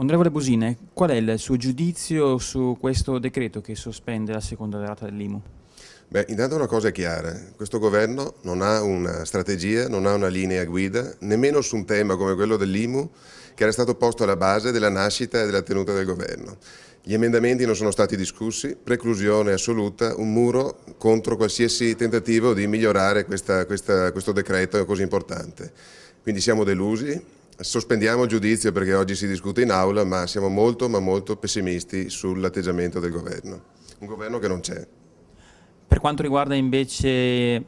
Onorevole Busine, qual è il suo giudizio su questo decreto che sospende la seconda rata dell'IMU? Beh, intanto una cosa è chiara, questo governo non ha una strategia, non ha una linea guida, nemmeno su un tema come quello dell'IMU che era stato posto alla base della nascita e della tenuta del governo. Gli emendamenti non sono stati discussi, preclusione assoluta, un muro contro qualsiasi tentativo di migliorare questa, questa, questo decreto così importante. Quindi siamo delusi, sospendiamo il giudizio perché oggi si discute in aula, ma siamo molto, ma molto pessimisti sull'atteggiamento del governo. Un governo che non c'è. Per quanto riguarda invece,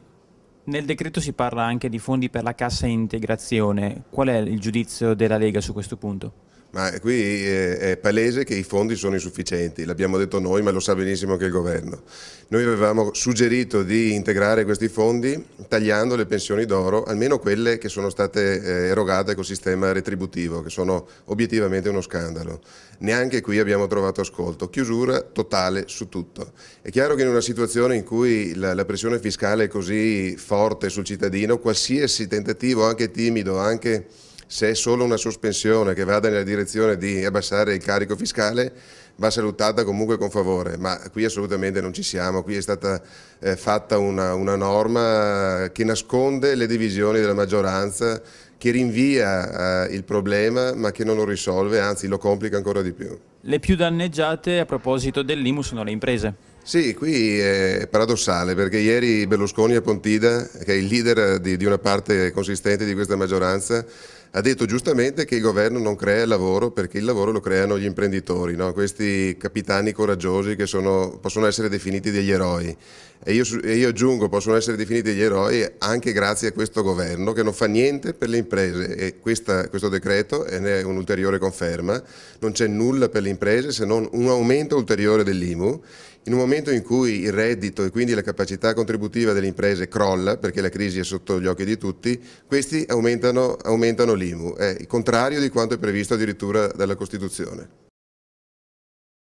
nel decreto si parla anche di fondi per la cassa integrazione. Qual è il giudizio della Lega su questo punto? Ma qui eh, è palese che i fondi sono insufficienti, l'abbiamo detto noi ma lo sa benissimo anche il governo. Noi avevamo suggerito di integrare questi fondi tagliando le pensioni d'oro, almeno quelle che sono state eh, erogate col sistema retributivo, che sono obiettivamente uno scandalo. Neanche qui abbiamo trovato ascolto, chiusura totale su tutto. È chiaro che in una situazione in cui la pressione fiscale è così forte sul cittadino, qualsiasi tentativo, anche timido, anche se è solo una sospensione che vada nella direzione di abbassare il carico fiscale va salutata comunque con favore, ma qui assolutamente non ci siamo, qui è stata eh, fatta una, una norma eh, che nasconde le divisioni della maggioranza, che rinvia eh, il problema ma che non lo risolve, anzi lo complica ancora di più. Le più danneggiate a proposito dell'IMU sono le imprese. Sì, qui è paradossale perché ieri Berlusconi e Pontida, che è il leader di, di una parte consistente di questa maggioranza, ha detto giustamente che il governo non crea lavoro perché il lavoro lo creano gli imprenditori, no? questi capitani coraggiosi che sono, possono essere definiti degli eroi. E io, e io, aggiungo, possono essere definiti gli eroi anche grazie a questo governo che non fa niente per le imprese e questa, questo decreto ne è un'ulteriore conferma, non c'è nulla per le imprese se non un aumento ulteriore dell'IMU in un momento in cui il reddito e quindi la capacità contributiva delle imprese crolla, perché la crisi è sotto gli occhi di tutti, questi aumentano, aumentano l'IMU, è il contrario di quanto è previsto addirittura dalla Costituzione.